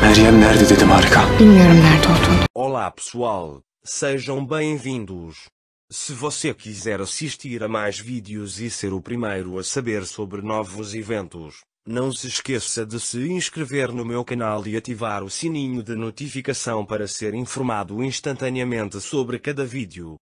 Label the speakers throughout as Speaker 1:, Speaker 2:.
Speaker 1: Meryem nerede dedim harika. Bilmiyorum nerede olduğunu. Olá pessoal, sejam bem-vindos. Se você quiser assistir a mais vídeos e ser o primeiro a saber sobre novos eventos, não se esqueça de se inscrever no meu canal e ativar o sininho de notificação para ser informado instantaneamente sobre cada vídeo.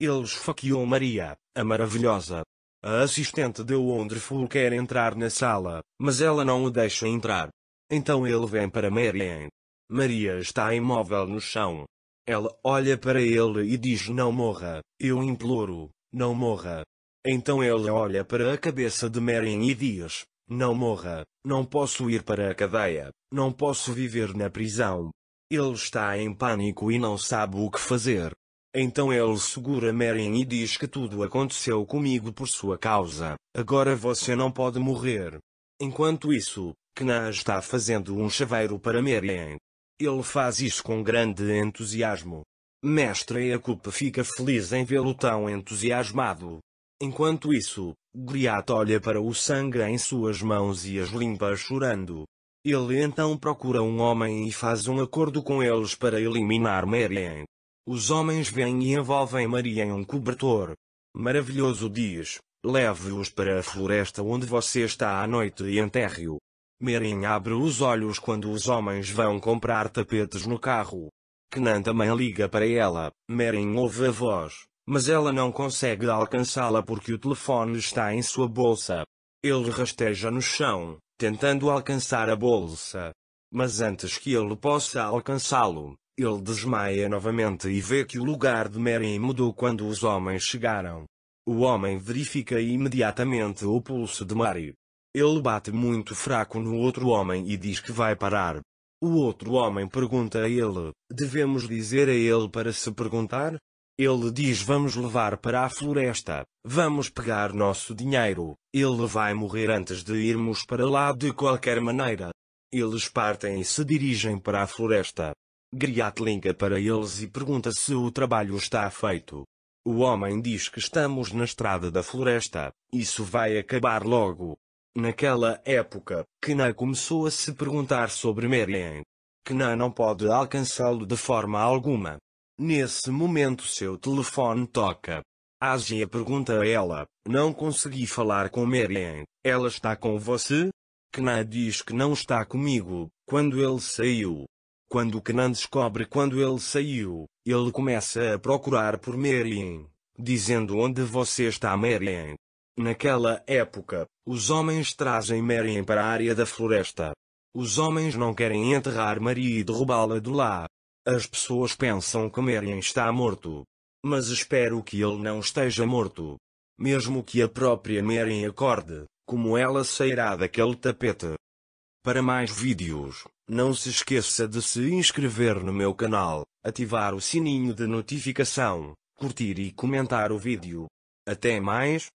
Speaker 1: Eles esfaqueou Maria, a maravilhosa. A assistente de Wonderful quer entrar na sala, mas ela não o deixa entrar. Então ele vem para Marianne. Maria está imóvel no chão. Ela olha para ele e diz: Não morra, eu imploro, não morra. Então ele olha para a cabeça de Marianne e diz: Não morra, não posso ir para a cadeia, não posso viver na prisão. Ele está em pânico e não sabe o que fazer. Então ele segura Marion e diz que tudo aconteceu comigo por sua causa, agora você não pode morrer. Enquanto isso, Kna está fazendo um chaveiro para Marion. Ele faz isso com grande entusiasmo. Mestre Eacupa fica feliz em vê-lo tão entusiasmado. Enquanto isso, Griat olha para o sangue em suas mãos e as limpa chorando. Ele então procura um homem e faz um acordo com eles para eliminar Marian. Os homens vêm e envolvem Maria em um cobertor. Maravilhoso diz, leve-os para a floresta onde você está à noite e enterre-o. Meren abre os olhos quando os homens vão comprar tapetes no carro. Kenan também liga para ela, Meren ouve a voz, mas ela não consegue alcançá-la porque o telefone está em sua bolsa. Ele rasteja no chão, tentando alcançar a bolsa. Mas antes que ele possa alcançá-lo, ele desmaia novamente e vê que o lugar de Merem mudou quando os homens chegaram. O homem verifica imediatamente o pulso de Mary. Ele bate muito fraco no outro homem e diz que vai parar. O outro homem pergunta a ele: Devemos dizer a ele para se perguntar? Ele diz: Vamos levar para a floresta, vamos pegar nosso dinheiro, ele vai morrer antes de irmos para lá de qualquer maneira. Eles partem e se dirigem para a floresta. Griat liga para eles e pergunta se o trabalho está feito. O homem diz que estamos na estrada da floresta, isso vai acabar logo. Naquela época, Kna começou a se perguntar sobre Merien. Kna não pode alcançá-lo de forma alguma. Nesse momento seu telefone toca. Asia pergunta a ela, não consegui falar com Merien, ela está com você? Kna diz que não está comigo, quando ele saiu, quando Kenan descobre quando ele saiu, ele começa a procurar por Merien, dizendo onde você está Merien. Naquela época, os homens trazem Merien para a área da floresta. Os homens não querem enterrar Maria e derrubá-la do lá. As pessoas pensam que Merien está morto. Mas espero que ele não esteja morto. Mesmo que a própria Merien acorde, como ela sairá daquele tapete. Para mais vídeos não se esqueça de se inscrever no meu canal, ativar o sininho de notificação, curtir e comentar o vídeo. Até mais!